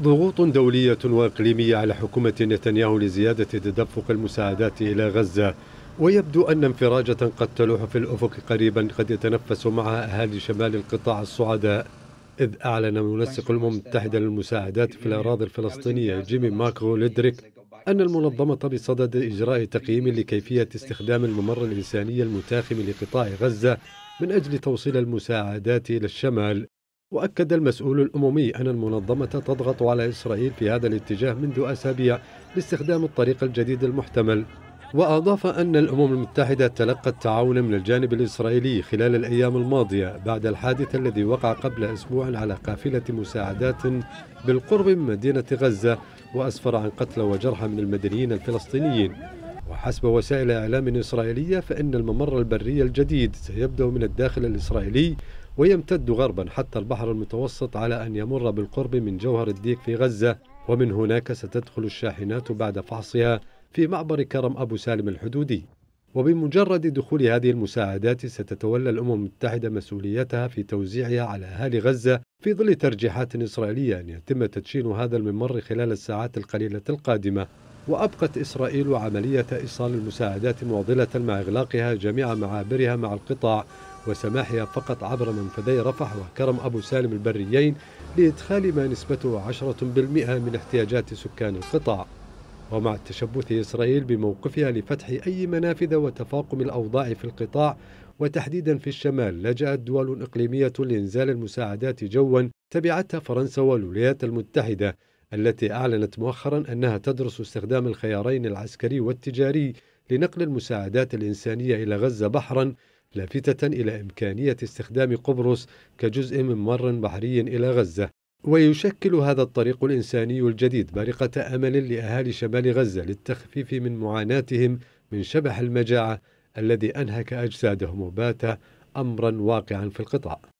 ضغوط دولية وإقليمية على حكومة نتنياهو لزيادة تدفق المساعدات إلى غزة ويبدو أن انفراجة قد تلوح في الأفق قريبا قد يتنفس معها أهالي شمال القطاع الصعداء إذ أعلن منسق الأمم المتحدة للمساعدات في الأراضي الفلسطينية جيمي ماكرو لدريك أن المنظمة بصدد إجراء تقييم لكيفية استخدام الممر الإنساني المتاخم لقطاع غزة من أجل توصيل المساعدات إلى الشمال وأكد المسؤول الأممي أن المنظمة تضغط على إسرائيل في هذا الاتجاه منذ أسابيع لاستخدام الطريق الجديد المحتمل وأضاف أن الأمم المتحدة تلقت تعاونا من الجانب الإسرائيلي خلال الأيام الماضية بعد الحادث الذي وقع قبل أسبوع على قافلة مساعدات بالقرب من مدينة غزة وأسفر عن قتلى وجرحى من المدنيين الفلسطينيين وحسب وسائل إعلام إسرائيلية فإن الممر البري الجديد سيبدأ من الداخل الإسرائيلي ويمتد غربا حتى البحر المتوسط على أن يمر بالقرب من جوهر الديك في غزة ومن هناك ستدخل الشاحنات بعد فحصها في معبر كرم أبو سالم الحدودي وبمجرد دخول هذه المساعدات ستتولى الأمم المتحدة مسؤوليتها في توزيعها على أهالي غزة في ظل ترجيحات إسرائيلية أن يتم تدشين هذا الممر خلال الساعات القليلة القادمة وأبقت إسرائيل عملية إيصال المساعدات معضلة مع إغلاقها جميع معابرها مع القطاع وسماحها فقط عبر منفذي رفح وكرم أبو سالم البريين لإدخال ما نسبته 10% من احتياجات سكان القطاع ومع تشبث إسرائيل بموقفها لفتح أي منافذ وتفاقم الأوضاع في القطاع وتحديدا في الشمال لجأت دول إقليمية لإنزال المساعدات جوا تبعتها فرنسا والولايات المتحدة التي أعلنت مؤخرا أنها تدرس استخدام الخيارين العسكري والتجاري لنقل المساعدات الإنسانية إلى غزة بحرا لافتة إلى إمكانية استخدام قبرص كجزء من مر بحري إلى غزة ويشكل هذا الطريق الإنساني الجديد بارقة أمل لأهالي شمال غزة للتخفيف من معاناتهم من شبح المجاعة الذي أنهك أجسادهم وبات أمرا واقعا في القطاع